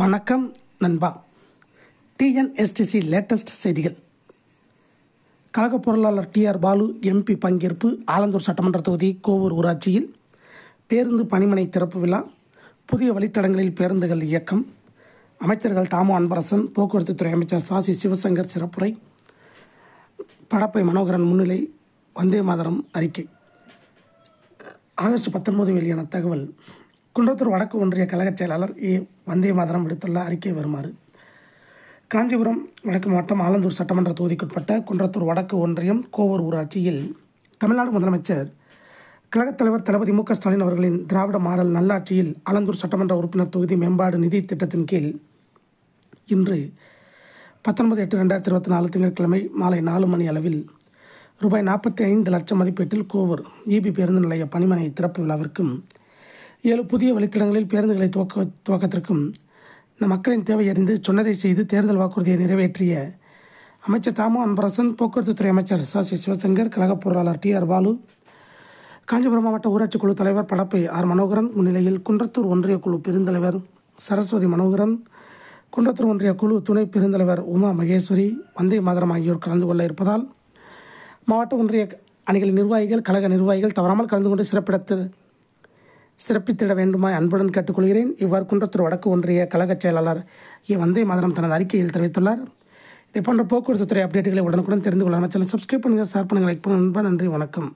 வணக்கம் நண்பா TNSTC latest செய்திகள் கழக பொருளாளர் டி ஆர் பாலு எம்பி பங்கேற்பு ஆலந்தூர் சட்டமன்ற தொகுதி கோவூர் ஊராட்சியில் பேருந்து பணிமனை திறப்பு விழா புதிய வழித்தடங்களில் பேருந்துகள் இயக்கம் அமைச்சர்கள் தாமு அன்பரசன் போக்குவரத்துத்துறை அமைச்சர் சாசி சிவசங்கர் சிறப்புரை படப்பை மனோகரன் முன்னிலை வந்தே மாதரம் அறிக்கை ஆகஸ்ட் பத்தொன்பது வெளியான தகவல் குன்றத்தூர் வடக்கு ஒன்றிய கழக செயலாளர் ஏ வந்தேமாதனம் விடுத்துள்ள அறிக்கை வருமாறு காஞ்சிபுரம் வடக்கு மாவட்டம் ஆலந்தூர் சட்டமன்ற தொகுதிக்குட்பட்ட குன்றத்தூர் வடக்கு ஒன்றியம் கோவூர் ஊராட்சியில் தமிழ்நாடு முதலமைச்சர் கழகத் தலைவர் தளபதி மு ஸ்டாலின் அவர்களின் திராவிட மாடல் நல்லாட்சியில் ஆலந்தூர் சட்டமன்ற உறுப்பினர் தொகுதி மேம்பாடு நிதி திட்டத்தின் கீழ் இன்று பத்தொன்பது எட்டு ரெண்டாயிரத்தி இருபத்தி நாலு திங்கட்கிழமை மாலை நாலு மணி அளவில் ரூபாய் நாற்பத்தி ஐந்து லட்சம் மதிப்பீட்டில் கோவூர் இபி பேருந்து நிலைய பணிமனை திறப்பு விழாவிற்கும் ஏழு புதிய வழித்தடங்களில் பேருந்துகளை துவக்க துவக்கத்திற்கும் மக்களின் தேவை அறிந்து சொன்னதை செய்து தேர்தல் வாக்குறுதியை நிறைவேற்றிய அமைச்சர் தாமோ அன்பரசன் போக்குவரத்துத்துறை அமைச்சர் சாசி சிவசங்கர் கழக பொருளாளர் டி ஆர் பாலு காஞ்சிபுரம் மாவட்ட ஊராட்சி குழு தலைவர் படப்பை ஆர் மனோகரன் முன்னிலையில் குன்றத்தூர் ஒன்றிய குழு பெருந்தலைவர் சரஸ்வதி மனோகரன் குன்றத்தூர் ஒன்றிய குழு துணை பெருந்தலைவர் உமா மகேஸ்வரி வந்தே மாதரம் ஆகியோர் கலந்து கொள்ள இருப்பதால் மாவட்ட ஒன்றிய அணிகளின் நிர்வாகிகள் கழக நிர்வாகிகள் தவறாமல் கலந்து கொண்டு சிறப்பிடத்தில் சிறப்பித்திட வேண்டுமாய் அன்புடன் கேட்டுக்கொள்கிறேன் இவ்வாறு குன்றத்தூர் வடக்கு ஒன்றிய கழகச் செயலாளர் ஏ வந்தே மாதிரம் தனது அறிக்கையில் தெரிவித்துள்ளார் இதே போன்ற போக்குவரத்து துறை அப்டேட்டுகளை உடனுக்குடன் தெரிந்து கொள்ளலாம் சப்ஸ்கிரைப் பண்ணுங்கள் சார் பண்ணுங்கள் லைக் பண்ணுங்கள் நன்றி வணக்கம்